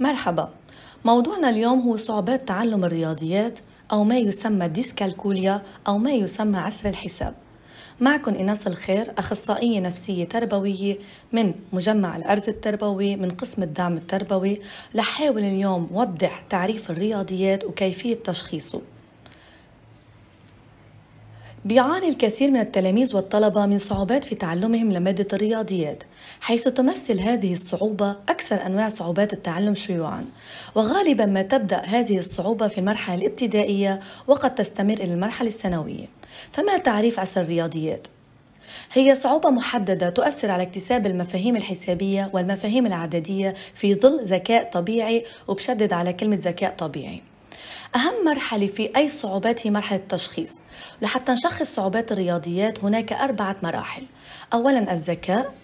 مرحبا موضوعنا اليوم هو صعوبات تعلم الرياضيات أو ما يسمى ديسكالكوليا أو ما يسمى عسر الحساب معكم إناس الخير أخصائية نفسية تربوية من مجمع الأرز التربوي من قسم الدعم التربوي لحاول اليوم وضح تعريف الرياضيات وكيفية تشخيصه بيعاني الكثير من التلاميذ والطلبة من صعوبات في تعلمهم لمادة الرياضيات حيث تمثل هذه الصعوبة أكثر أنواع صعوبات التعلم شيوعا وغالبا ما تبدأ هذه الصعوبة في المرحلة الابتدائية وقد تستمر إلى المرحلة الثانوية فما تعريف عسر الرياضيات؟ هي صعوبة محددة تؤثر على اكتساب المفاهيم الحسابية والمفاهيم العددية في ظل ذكاء طبيعي وبشدد على كلمة ذكاء طبيعي أهم مرحلة في أي صعوبات هي مرحلة التشخيص لحتى نشخص صعوبات الرياضيات هناك أربعة مراحل أولا الذكاء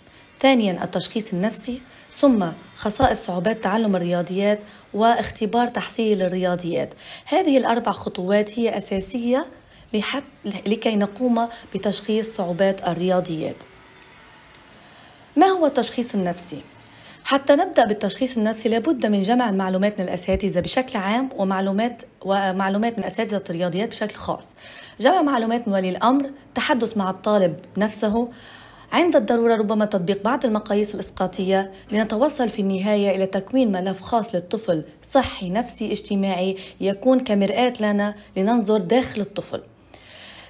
ثانيا التشخيص النفسي ثم خصائص صعوبات تعلم الرياضيات واختبار تحصيل الرياضيات هذه الأربع خطوات هي أساسية لحت... لكي نقوم بتشخيص صعوبات الرياضيات ما هو التشخيص النفسي؟ حتى نبدأ بالتشخيص النفسي لابد من جمع المعلومات من الأساتذة بشكل عام ومعلومات ومعلومات من أساتذة الرياضيات بشكل خاص جمع معلومات من ولي الأمر تحدث مع الطالب نفسه عند الضرورة ربما تطبيق بعض المقاييس الإسقاطية لنتوصل في النهاية إلى تكوين ملف خاص للطفل صحي نفسي اجتماعي يكون كمرآة لنا لننظر داخل الطفل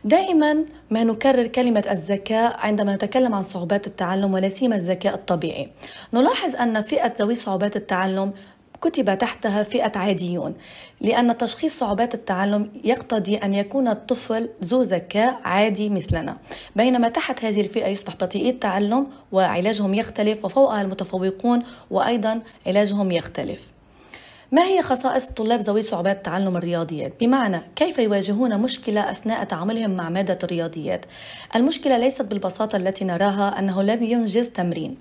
دائما ما نكرر كلمة الذكاء عندما نتكلم عن صعوبات التعلم ولا سيما الذكاء الطبيعي. نلاحظ أن فئة ذوي صعوبات التعلم كتب تحتها فئة عاديون لأن تشخيص صعوبات التعلم يقتضي أن يكون الطفل ذو ذكاء عادي مثلنا بينما تحت هذه الفئة يصبح بطيئي التعلم وعلاجهم يختلف وفوقها المتفوقون وأيضا علاجهم يختلف ما هي خصائص الطلاب ذوي صعوبات تعلم الرياضيات؟ بمعنى كيف يواجهون مشكلة أثناء تعاملهم مع مادة الرياضيات؟ المشكلة ليست بالبساطة التي نراها أنه لم ينجز تمرين.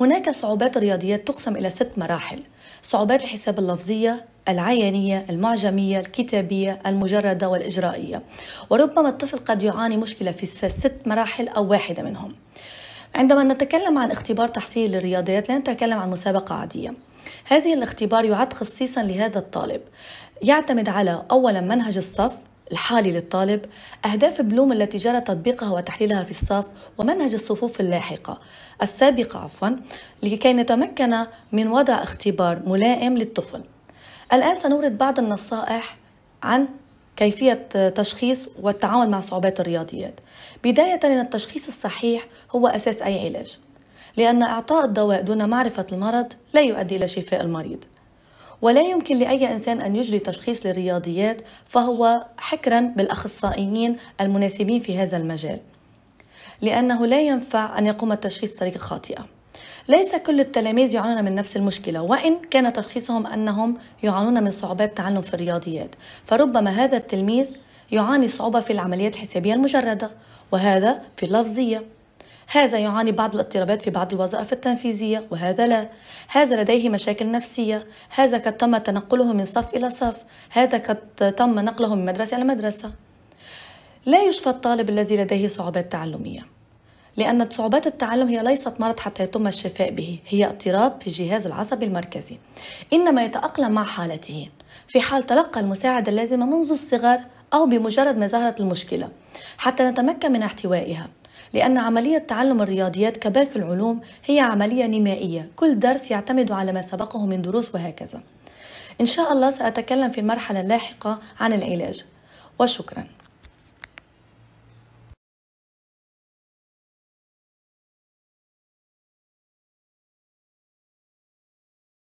هناك صعوبات الرياضيات تقسم إلى ست مراحل. صعوبات الحساب اللفظية، العينية، المعجمية، الكتابية، المجردة والإجرائية. وربما الطفل قد يعاني مشكلة في الست مراحل أو واحدة منهم. عندما نتكلم عن اختبار تحصيل للرياضيات لا نتكلم عن مسابقة عادية هذه الاختبار يعد خصيصا لهذا الطالب يعتمد على أولا منهج الصف الحالي للطالب أهداف بلوم التي جرى تطبيقها وتحليلها في الصف ومنهج الصفوف اللاحقة السابقة عفوا لكي نتمكن من وضع اختبار ملائم للطفل الآن سنورد بعض النصائح عن كيفية تشخيص والتعامل مع صعوبات الرياضيات بداية التشخيص الصحيح هو أساس أي علاج لأن إعطاء الدواء دون معرفة المرض لا يؤدي إلى شفاء المريض ولا يمكن لأي إنسان أن يجري تشخيص للرياضيات فهو حكرا بالأخصائيين المناسبين في هذا المجال لأنه لا ينفع أن يقوم التشخيص بطريقة خاطئة ليس كل التلاميذ يعانون من نفس المشكلة وإن كان تشخيصهم أنهم يعانون من صعوبات تعلم في الرياضيات فربما هذا التلميذ يعاني صعوبة في العمليات الحسابية المجردة وهذا في اللفظية هذا يعاني بعض الاضطرابات في بعض الوظائف التنفيذية وهذا لا هذا لديه مشاكل نفسية هذا قد تم تنقله من صف إلى صف هذا قد تم نقله من مدرسة إلى مدرسة لا يشفى الطالب الذي لديه صعوبات تعلمية لأن صعوبات التعلم هي ليست مرض حتى يتم الشفاء به هي اضطراب في الجهاز العصبي المركزي إنما يتأقلم مع حالته في حال تلقى المساعدة اللازمة منذ الصغر أو بمجرد ما ظهرت المشكلة حتى نتمكن من احتوائها لأن عملية تعلم الرياضيات كباقي العلوم هي عملية نمائية كل درس يعتمد على ما سبقه من دروس وهكذا إن شاء الله سأتكلم في المرحلة اللاحقة عن العلاج وشكراً